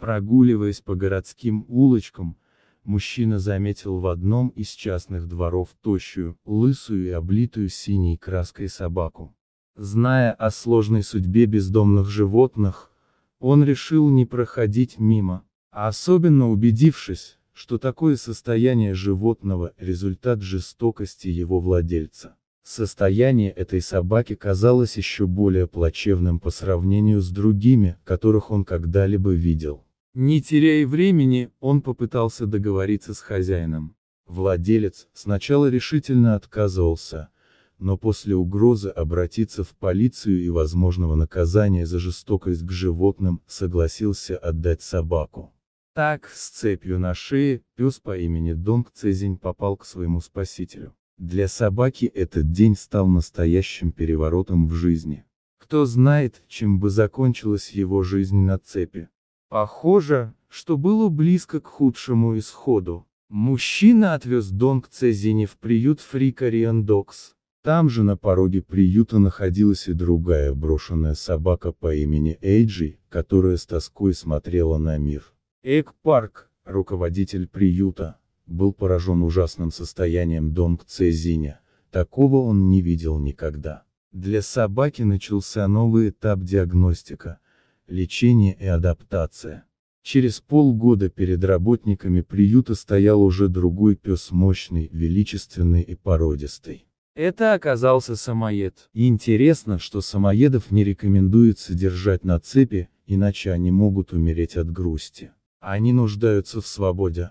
Прогуливаясь по городским улочкам, мужчина заметил в одном из частных дворов тощую, лысую и облитую синей краской собаку. Зная о сложной судьбе бездомных животных, он решил не проходить мимо, а особенно убедившись, что такое состояние животного – результат жестокости его владельца. Состояние этой собаки казалось еще более плачевным по сравнению с другими, которых он когда-либо видел. Не теряя времени, он попытался договориться с хозяином. Владелец сначала решительно отказывался, но после угрозы обратиться в полицию и возможного наказания за жестокость к животным, согласился отдать собаку. Так, с цепью на шее, пес по имени Донг Цезень попал к своему спасителю. Для собаки этот день стал настоящим переворотом в жизни. Кто знает, чем бы закончилась его жизнь на цепи. Похоже, что было близко к худшему исходу. Мужчина отвез Донг к Цезине в приют Фрикариан Докс. Там же на пороге приюта находилась и другая брошенная собака по имени Эйджи, которая с тоской смотрела на мир. Эк Парк, руководитель приюта, был поражен ужасным состоянием Донг Цезиня, такого он не видел никогда. Для собаки начался новый этап диагностика лечение и адаптация. Через полгода перед работниками приюта стоял уже другой пес мощный, величественный и породистый. Это оказался самоед. интересно, что самоедов не рекомендуется держать на цепи, иначе они могут умереть от грусти. Они нуждаются в свободе,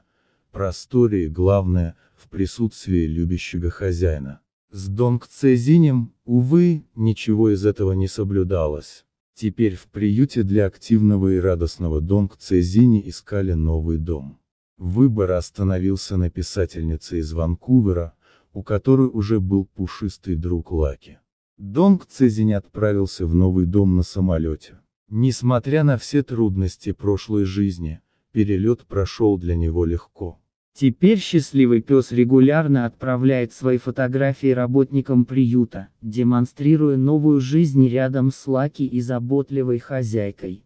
просторе и, главное, в присутствии любящего хозяина. С Донг Цезинем, увы, ничего из этого не соблюдалось. Теперь в приюте для активного и радостного Донг Цезини искали новый дом. Выбор остановился на писательнице из Ванкувера, у которой уже был пушистый друг Лаки. Донг Цезинь отправился в новый дом на самолете. Несмотря на все трудности прошлой жизни, перелет прошел для него легко. Теперь счастливый пес регулярно отправляет свои фотографии работникам приюта, демонстрируя новую жизнь рядом с Лаки и заботливой хозяйкой.